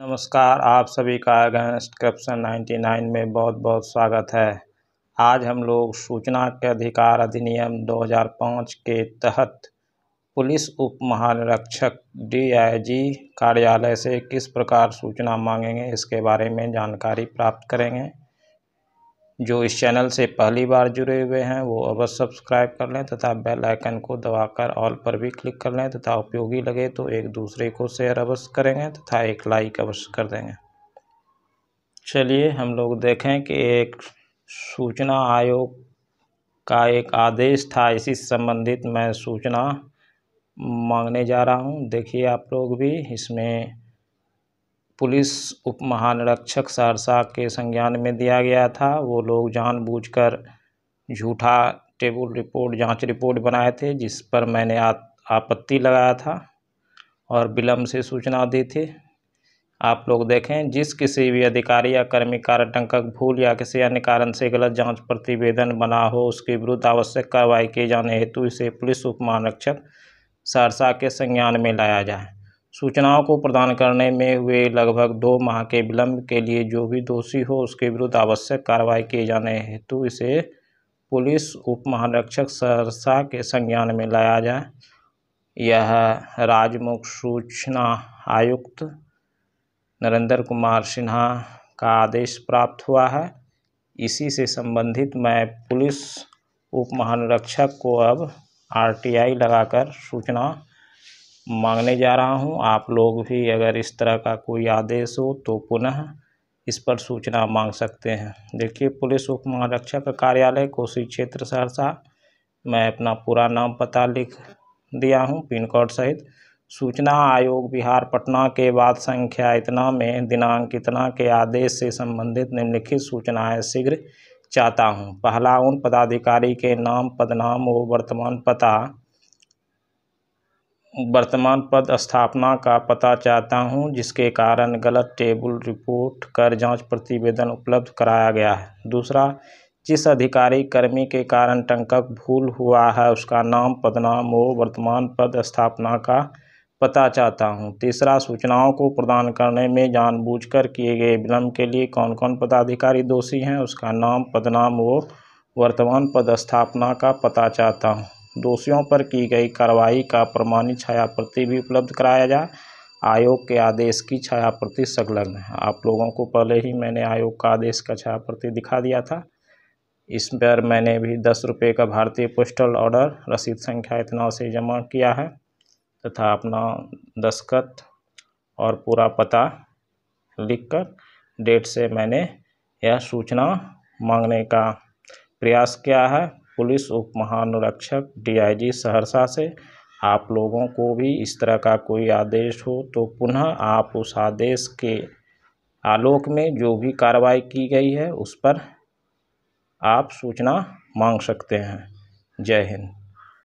नमस्कार आप सभी का अगेंस्ट नाइन्टी 99 में बहुत बहुत स्वागत है आज हम लोग सूचना के अधिकार अधिनियम 2005 के तहत पुलिस उप महानिरीक्षक डी कार्यालय से किस प्रकार सूचना मांगेंगे इसके बारे में जानकारी प्राप्त करेंगे जो इस चैनल से पहली बार जुड़े हुए हैं वो अवश्य सब्सक्राइब कर लें तथा बेल आइकन को दबाकर ऑल पर भी क्लिक कर लें तथा उपयोगी लगे तो एक दूसरे को शेयर अवश्य करेंगे तथा एक लाइक अवश्य कर देंगे चलिए हम लोग देखें कि एक सूचना आयोग का एक आदेश था इसी संबंधित मैं सूचना मांगने जा रहा हूँ देखिए आप लोग भी इसमें पुलिस उप महानिरीक्षक सहरसा के संज्ञान में दिया गया था वो लोग जानबूझकर झूठा टेबल रिपोर्ट जांच रिपोर्ट बनाए थे जिस पर मैंने आ, आपत्ति लगाया था और विलम्ब से सूचना दी थी आप लोग देखें जिस किसी भी अधिकारी या कर्मी कार्यटंकक भूल या किसी अन्य कारण से गलत जांच प्रतिवेदन बना हो उसके विरुद्ध आवश्यक कार्रवाई किए जाने हेतु इसे पुलिस उप महानिरीक्षक सहरसा के संज्ञान में लाया जाए सूचनाओं को प्रदान करने में हुए लगभग दो माह के विलम्ब के लिए जो भी दोषी हो उसके विरुद्ध आवश्यक कार्रवाई किए जाने हेतु इसे पुलिस उप महानिरीक्षक सहरसा के संज्ञान में लाया जाए यह राजमुख सूचना आयुक्त नरेंद्र कुमार सिन्हा का आदेश प्राप्त हुआ है इसी से संबंधित मैं पुलिस उप महानिरीक्षक को अब आरटीआई लगाकर सूचना मांगने जा रहा हूं आप लोग भी अगर इस तरह का कोई आदेश हो तो पुनः इस पर सूचना मांग सकते हैं देखिए पुलिस उप महारक्षक का कार्यालय कोसी क्षेत्र सहरसा मैं अपना पूरा नाम पता लिख दिया हूं पिन कोड सहित सूचना आयोग बिहार पटना के बाद संख्या इतना में दिनांक इतना के आदेश से संबंधित निम्नलिखित सूचनाएँ शीघ्र चाहता हूँ पहला उन पदाधिकारी के नाम पदनाम व वर्तमान पता वर्तमान पद स्थापना का पता चाहता हूँ जिसके कारण गलत टेबल रिपोर्ट कर जांच प्रतिवेदन उपलब्ध कराया गया है दूसरा जिस अधिकारी कर्मी के कारण टंकक भूल हुआ है उसका नाम पदनाम व वर्तमान पद स्थापना का पता चाहता हूँ तीसरा सूचनाओं को प्रदान करने में जानबूझकर किए गए विलम्ब के लिए कौन कौन पदाधिकारी दोषी हैं उसका नाम पदनाम व वर्तमान स्थापना का पता चाहता हूँ दोषियों पर की गई कार्रवाई का प्रमाणित छायाप्रति भी उपलब्ध कराया जाए आयोग के आदेश की छायाप्रति संलग्न है आप लोगों को पहले ही मैंने आयोग का आदेश का छायाप्रति दिखा दिया था इस पर मैंने भी दस रुपये का भारतीय पोस्टल ऑर्डर रसीद संख्या इतना से जमा किया है तथा अपना दस्खत और पूरा पता लिखकर डेट से मैंने यह सूचना मांगने का प्रयास किया है पुलिस उप महानिरीक्षक डीआईजी सहरसा से आप लोगों को भी इस तरह का कोई आदेश हो तो पुनः आप उस आदेश के आलोक में जो भी कार्रवाई की गई है उस पर आप सूचना मांग सकते हैं जय हिंद